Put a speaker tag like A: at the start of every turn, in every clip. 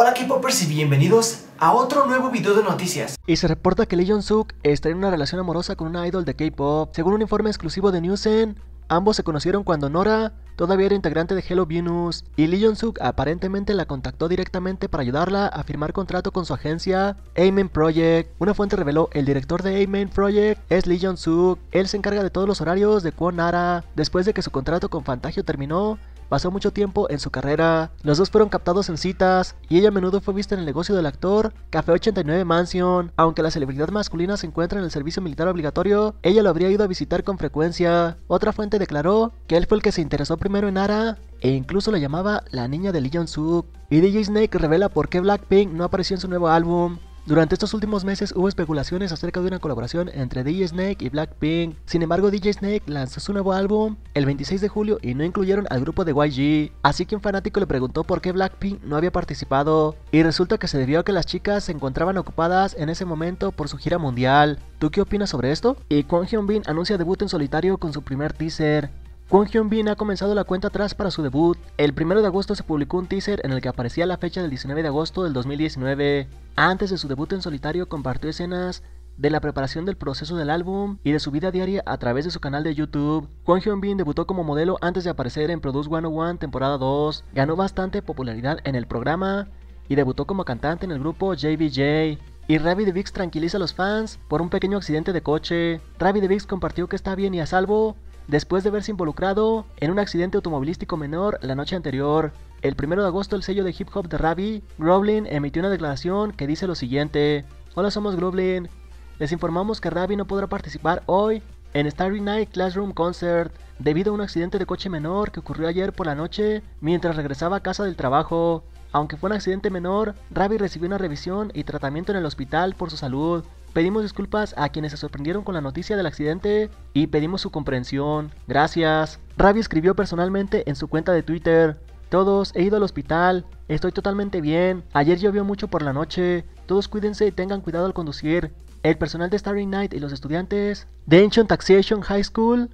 A: Hola K-Popers y bienvenidos a otro nuevo video de noticias. Y se reporta que Lee Jong-suk está en una relación amorosa con una idol de K-Pop. Según un informe exclusivo de Newsen, ambos se conocieron cuando Nora todavía era integrante de Hello Venus y Lee Jong-suk aparentemente la contactó directamente para ayudarla a firmar contrato con su agencia Amen Project. Una fuente reveló, el director de Amen Project es Lee Jong-suk, él se encarga de todos los horarios de Kwon Después de que su contrato con Fantagio terminó, Pasó mucho tiempo en su carrera, los dos fueron captados en citas y ella a menudo fue vista en el negocio del actor Café 89 Mansion. Aunque la celebridad masculina se encuentra en el servicio militar obligatorio, ella lo habría ido a visitar con frecuencia. Otra fuente declaró que él fue el que se interesó primero en Ara e incluso la llamaba la niña de Lee Jong-suk. Y DJ Snake revela por qué Blackpink no apareció en su nuevo álbum. Durante estos últimos meses hubo especulaciones acerca de una colaboración entre DJ Snake y Blackpink. Sin embargo, DJ Snake lanzó su nuevo álbum el 26 de julio y no incluyeron al grupo de YG. Así que un fanático le preguntó por qué Blackpink no había participado y resulta que se debió a que las chicas se encontraban ocupadas en ese momento por su gira mundial. ¿Tú qué opinas sobre esto? Y Kwon Hyun Bin anuncia debut en solitario con su primer teaser. Kwon Hyun Bin ha comenzado la cuenta atrás para su debut. El 1 de agosto se publicó un teaser en el que aparecía la fecha del 19 de agosto del 2019. Antes de su debut en solitario compartió escenas de la preparación del proceso del álbum y de su vida diaria a través de su canal de YouTube. Kwon Hyun Bin debutó como modelo antes de aparecer en Produce 101 temporada 2. Ganó bastante popularidad en el programa y debutó como cantante en el grupo JBJ. Y Ravi DeVix tranquiliza a los fans por un pequeño accidente de coche. Ravi DeVix compartió que está bien y a salvo después de verse involucrado en un accidente automovilístico menor la noche anterior. El 1 de agosto el sello de hip hop de Ravi, Groblin, emitió una declaración que dice lo siguiente. Hola somos Groblin. Les informamos que Ravi no podrá participar hoy en Starry Night Classroom Concert debido a un accidente de coche menor que ocurrió ayer por la noche mientras regresaba a casa del trabajo. Aunque fue un accidente menor, Ravi recibió una revisión y tratamiento en el hospital por su salud, Pedimos disculpas a quienes se sorprendieron con la noticia del accidente y pedimos su comprensión. Gracias. Ravi escribió personalmente en su cuenta de Twitter. Todos, he ido al hospital, estoy totalmente bien, ayer llovió mucho por la noche, todos cuídense y tengan cuidado al conducir. El personal de Starry Night y los estudiantes de Ancient Taxation High School,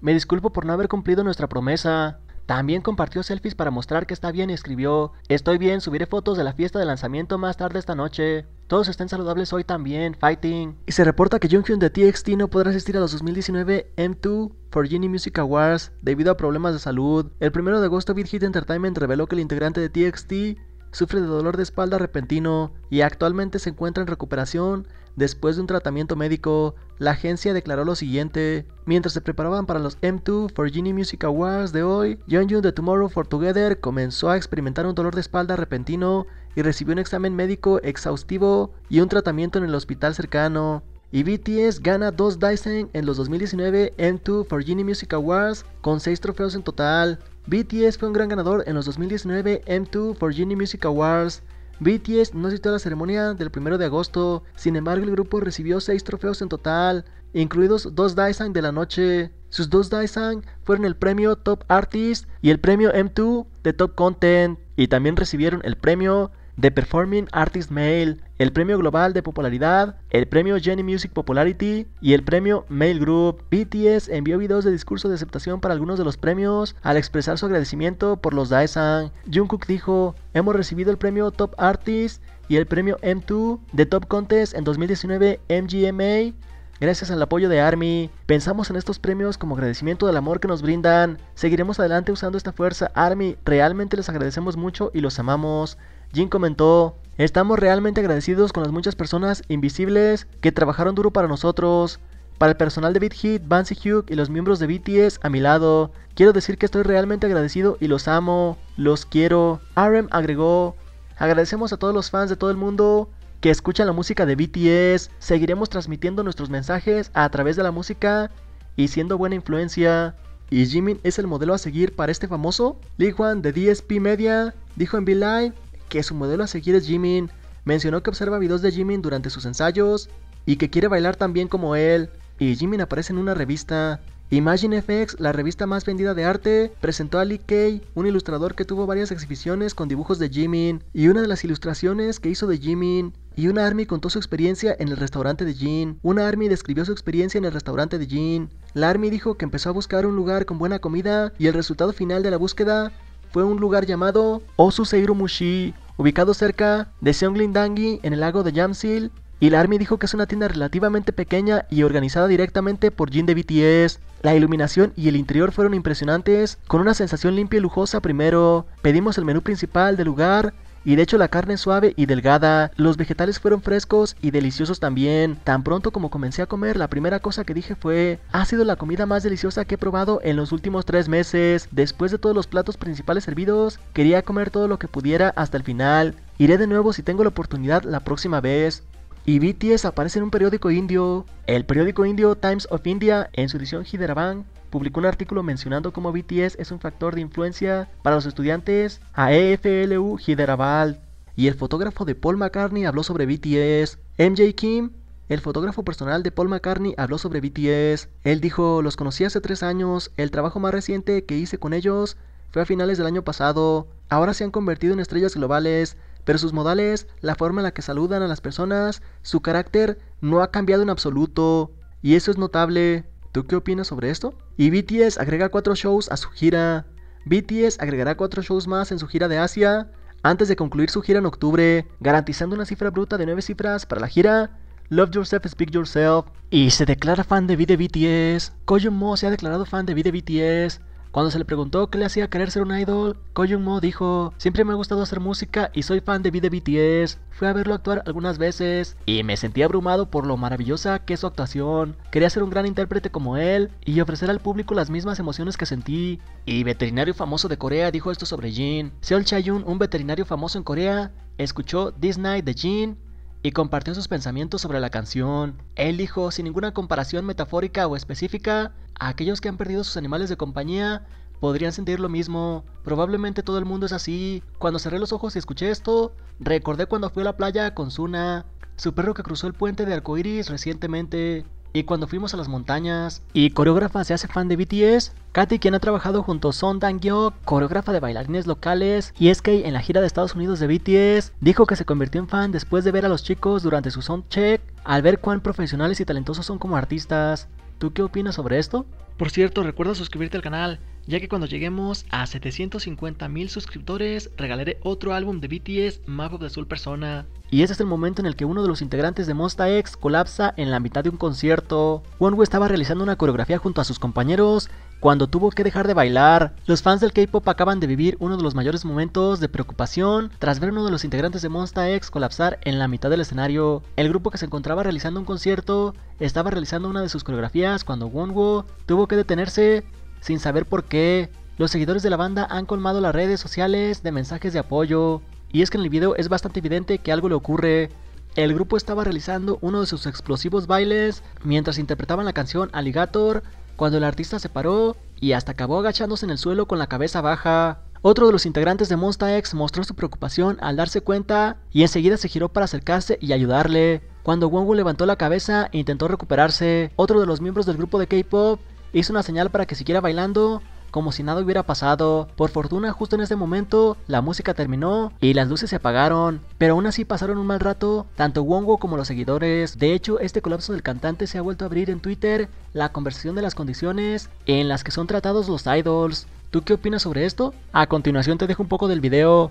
A: me disculpo por no haber cumplido nuestra promesa. También compartió selfies para mostrar que está bien y escribió, estoy bien, subiré fotos de la fiesta de lanzamiento más tarde esta noche. Todos estén saludables hoy también, fighting. Y se reporta que Junghyun de TXT no podrá asistir a los 2019 M2 for Genie Music Awards debido a problemas de salud. El 1 de agosto Big Hit Entertainment reveló que el integrante de TXT sufre de dolor de espalda repentino y actualmente se encuentra en recuperación después de un tratamiento médico la agencia declaró lo siguiente. Mientras se preparaban para los M2 Genie Music Awards de hoy, Young de Tomorrow for Together comenzó a experimentar un dolor de espalda repentino y recibió un examen médico exhaustivo y un tratamiento en el hospital cercano. Y BTS gana dos Dyson en los 2019 M2 Genie Music Awards con 6 trofeos en total. BTS fue un gran ganador en los 2019 M2 Genie Music Awards BTS no asistió a la ceremonia del 1 de agosto, sin embargo el grupo recibió 6 trofeos en total, incluidos dos Daisang de la noche. Sus dos Daisang fueron el premio Top Artist y el premio M2 de Top Content, y también recibieron el premio The Performing Artist Mail, el Premio Global de Popularidad, el Premio Jenny Music Popularity y el Premio Mail Group. BTS envió videos de discurso de aceptación para algunos de los premios al expresar su agradecimiento por los Daesang. Jungkook dijo, hemos recibido el premio Top Artist y el premio M2 de Top Contest en 2019 MGMA gracias al apoyo de Army. Pensamos en estos premios como agradecimiento del amor que nos brindan. Seguiremos adelante usando esta fuerza Army. Realmente les agradecemos mucho y los amamos. Jin comentó, estamos realmente agradecidos con las muchas personas invisibles que trabajaron duro para nosotros, para el personal de Beat Hit, Hugh y los miembros de BTS a mi lado. Quiero decir que estoy realmente agradecido y los amo, los quiero. RM agregó, agradecemos a todos los fans de todo el mundo que escuchan la música de BTS, seguiremos transmitiendo nuestros mensajes a través de la música y siendo buena influencia. ¿Y Jimin es el modelo a seguir para este famoso? Lee Juan de DSP Media dijo en Be Live que su modelo a seguir es Jimin. Mencionó que observa videos de Jimin durante sus ensayos y que quiere bailar tan bien como él. Y Jimin aparece en una revista. Imagine FX, la revista más vendida de arte, presentó a Lee Kay, un ilustrador que tuvo varias exhibiciones con dibujos de Jimin, y una de las ilustraciones que hizo de Jimin. Y una ARMY contó su experiencia en el restaurante de Jin. Una ARMY describió su experiencia en el restaurante de Jin. La ARMY dijo que empezó a buscar un lugar con buena comida y el resultado final de la búsqueda fue un lugar llamado Seiru Mushi, ubicado cerca de Dangi en el lago de Yamsil. y la ARMY dijo que es una tienda relativamente pequeña y organizada directamente por Jin de BTS. La iluminación y el interior fueron impresionantes, con una sensación limpia y lujosa primero. Pedimos el menú principal del lugar, y de hecho la carne es suave y delgada, los vegetales fueron frescos y deliciosos también. Tan pronto como comencé a comer, la primera cosa que dije fue, ha sido la comida más deliciosa que he probado en los últimos tres meses. Después de todos los platos principales servidos, quería comer todo lo que pudiera hasta el final. Iré de nuevo si tengo la oportunidad la próxima vez y BTS aparece en un periódico indio. El periódico indio Times of India, en su edición Hyderabad, publicó un artículo mencionando cómo BTS es un factor de influencia para los estudiantes a EFLU Hyderabad. Y el fotógrafo de Paul McCartney habló sobre BTS. MJ Kim, el fotógrafo personal de Paul McCartney, habló sobre BTS. Él dijo, los conocí hace tres años, el trabajo más reciente que hice con ellos fue a finales del año pasado. Ahora se han convertido en estrellas globales pero sus modales, la forma en la que saludan a las personas, su carácter no ha cambiado en absoluto. Y eso es notable. ¿Tú qué opinas sobre esto? Y BTS agrega cuatro shows a su gira. BTS agregará cuatro shows más en su gira de Asia antes de concluir su gira en octubre, garantizando una cifra bruta de nueve cifras para la gira. Love Yourself, Speak Yourself. Y se declara fan de V de BTS. Koyo se ha declarado fan de V de BTS. Cuando se le preguntó qué le hacía querer ser un idol, Ko Mo dijo, siempre me ha gustado hacer música y soy fan de V de BTS, fui a verlo actuar algunas veces y me sentí abrumado por lo maravillosa que es su actuación, quería ser un gran intérprete como él y ofrecer al público las mismas emociones que sentí. Y veterinario famoso de Corea dijo esto sobre Jin. Seol Chayun, un veterinario famoso en Corea, escuchó This Night de Jin y compartió sus pensamientos sobre la canción. Él dijo, sin ninguna comparación metafórica o específica, Aquellos que han perdido sus animales de compañía podrían sentir lo mismo. Probablemente todo el mundo es así. Cuando cerré los ojos y escuché esto, recordé cuando fui a la playa con Suna, su perro que cruzó el puente de Arcoiris recientemente. Y cuando fuimos a las montañas, y coreógrafa se hace fan de BTS, Katy quien ha trabajado junto a Son dang coreógrafa de bailarines locales, y es en la gira de Estados Unidos de BTS, dijo que se convirtió en fan después de ver a los chicos durante su check al ver cuán profesionales y talentosos son como artistas. ¿Tú qué opinas sobre esto? Por cierto, recuerda suscribirte al canal, ya que cuando lleguemos a 750 mil suscriptores, regalaré otro álbum de BTS, Map of the Soul Persona. Y ese es el momento en el que uno de los integrantes de Monsta X colapsa en la mitad de un concierto. Wonwoo estaba realizando una coreografía junto a sus compañeros cuando tuvo que dejar de bailar, los fans del K-pop acaban de vivir uno de los mayores momentos de preocupación tras ver uno de los integrantes de Monsta X colapsar en la mitad del escenario. El grupo que se encontraba realizando un concierto estaba realizando una de sus coreografías cuando Wonwo tuvo que detenerse sin saber por qué. Los seguidores de la banda han colmado las redes sociales de mensajes de apoyo. Y es que en el video es bastante evidente que algo le ocurre. El grupo estaba realizando uno de sus explosivos bailes mientras interpretaban la canción Alligator cuando el artista se paró y hasta acabó agachándose en el suelo con la cabeza baja. Otro de los integrantes de Monsta X mostró su preocupación al darse cuenta y enseguida se giró para acercarse y ayudarle. Cuando Wongu levantó la cabeza e intentó recuperarse, otro de los miembros del grupo de K-pop hizo una señal para que siguiera bailando como si nada hubiera pasado. Por fortuna, justo en este momento, la música terminó y las luces se apagaron, pero aún así pasaron un mal rato, tanto Wongo como los seguidores. De hecho, este colapso del cantante se ha vuelto a abrir en Twitter la conversación de las condiciones en las que son tratados los idols. ¿Tú qué opinas sobre esto? A continuación te dejo un poco del video.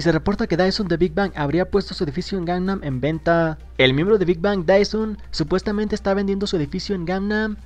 A: y se reporta que Dyson de Big Bang habría puesto su edificio en Gangnam en venta. El miembro de Big Bang, Dyson, supuestamente está vendiendo su edificio en Gangnam,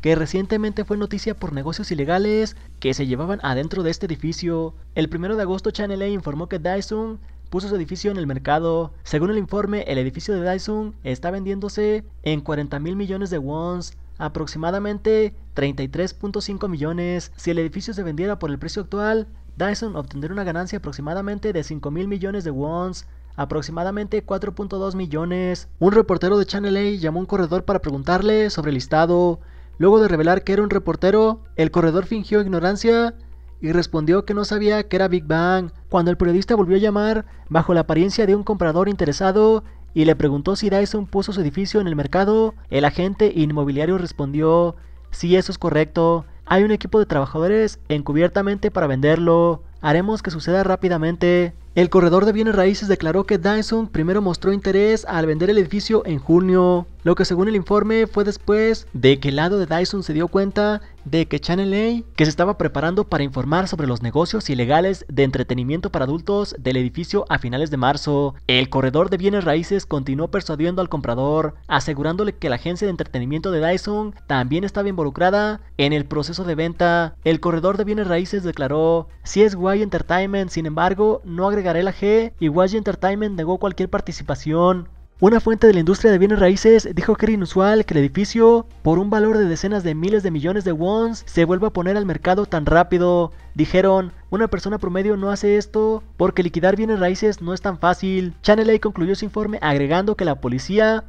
A: que recientemente fue noticia por negocios ilegales que se llevaban adentro de este edificio. El 1 de agosto, Channel A informó que Dyson puso su edificio en el mercado. Según el informe, el edificio de Dyson está vendiéndose en 40 mil millones de wons, aproximadamente 33.5 millones. Si el edificio se vendiera por el precio actual, Dyson obtendrá una ganancia aproximadamente de 5 mil millones de wons, aproximadamente 4.2 millones. Un reportero de Channel A llamó a un corredor para preguntarle sobre el listado. Luego de revelar que era un reportero, el corredor fingió ignorancia y respondió que no sabía que era Big Bang. Cuando el periodista volvió a llamar, bajo la apariencia de un comprador interesado, y le preguntó si Dyson puso su edificio en el mercado, el agente inmobiliario respondió, sí, eso es correcto, hay un equipo de trabajadores encubiertamente para venderlo haremos que suceda rápidamente. El corredor de bienes raíces declaró que Dyson primero mostró interés al vender el edificio en junio, lo que según el informe fue después de que el lado de Dyson se dio cuenta de que Channel A, que se estaba preparando para informar sobre los negocios ilegales de entretenimiento para adultos del edificio a finales de marzo, el corredor de bienes raíces continuó persuadiendo al comprador, asegurándole que la agencia de entretenimiento de Dyson también estaba involucrada en el proceso de venta. El corredor de bienes raíces declaró, si es guay Entertainment, sin embargo, no agregaré la G y Y Entertainment negó cualquier participación. Una fuente de la industria de bienes raíces dijo que era inusual que el edificio, por un valor de decenas de miles de millones de wons, se vuelva a poner al mercado tan rápido. Dijeron, una persona promedio no hace esto porque liquidar bienes raíces no es tan fácil. Channel A concluyó su informe agregando que la policía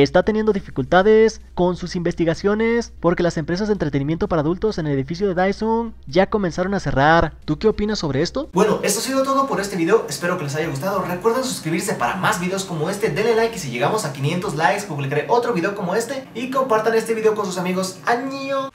A: está teniendo dificultades con sus investigaciones porque las empresas de entretenimiento para adultos en el edificio de Dyson ya comenzaron a cerrar. ¿Tú qué opinas sobre esto? Bueno, esto ha sido todo por este video, espero que les haya gustado. Recuerden suscribirse para más videos como este, denle like y si llegamos a 500 likes publicaré otro video como este y compartan este video con sus amigos. ¡Año!